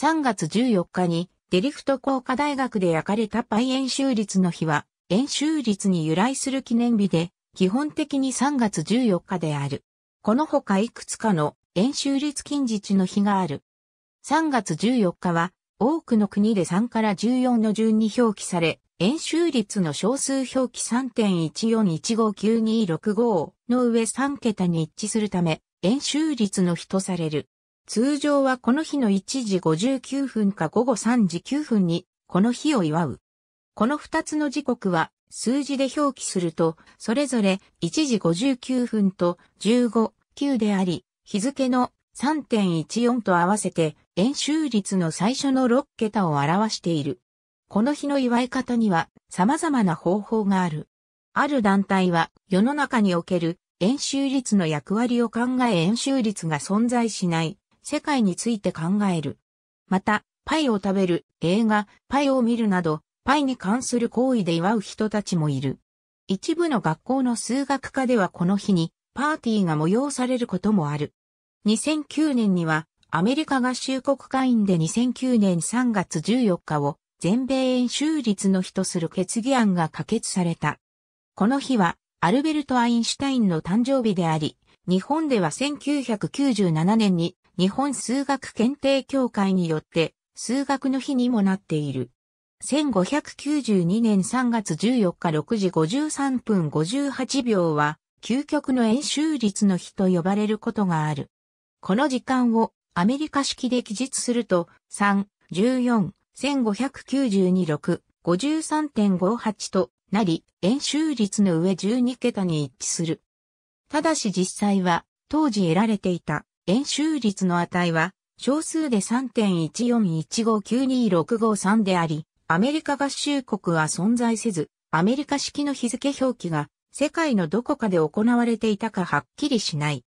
3月14日にデリフト工科大学で焼かれたパイ演習率の日は、演習率に由来する記念日で、基本的に3月14日である。このほかいくつかの演習率近日の日がある。3月14日は、多くの国で3から14の順に表記され、演習率の小数表記3.14159265の上3桁に一致するため、演習率の日とされる。通常はこの日の1時59分か午後3時9分に、この日を祝う。この2つの時刻は、数字で表記すると、それぞれ1時59分と15、9であり、日付の3.14と合わせて、円周率の最初の6桁を表している。この日の祝い方には様々な方法がある。ある団体は世の中における円周率の役割を考え円周率が存在しない世界について考える。また、パイを食べる、映画、パイを見るなど、パイに関する行為で祝う人たちもいる。一部の学校の数学科ではこの日にパーティーが催されることもある。2009年にはアメリカ合衆国会員で2009年3月14日を全米演習率の日とする決議案が可決された。この日はアルベルト・アインシュタインの誕生日であり、日本では1997年に日本数学検定協会によって数学の日にもなっている。1592年3月14日6時53分58秒は、究極の演習率の日と呼ばれることがある。この時間をアメリカ式で記述すると、3、14、1592、653.58となり、演習率の上12桁に一致する。ただし実際は、当時得られていた円周率の値は、小数で3.14159263 5であり、アメリカ合衆国は存在せず、アメリカ式の日付表記が世界のどこかで行われていたかはっきりしない。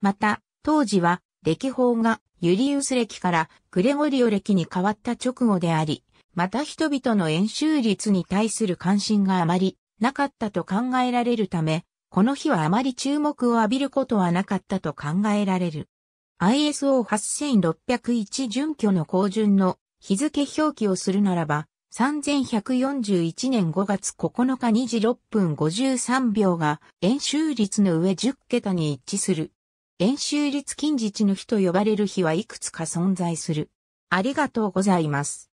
また、当時は、歴法がユリウス歴からグレゴリオ歴に変わった直後であり、また人々の演習率に対する関心があまりなかったと考えられるため、この日はあまり注目を浴びることはなかったと考えられる。ISO8601 準拠の後順の日付表記をするならば、3141年5月9日2時6分53秒が演習率の上10桁に一致する。演習率近日の日と呼ばれる日はいくつか存在する。ありがとうございます。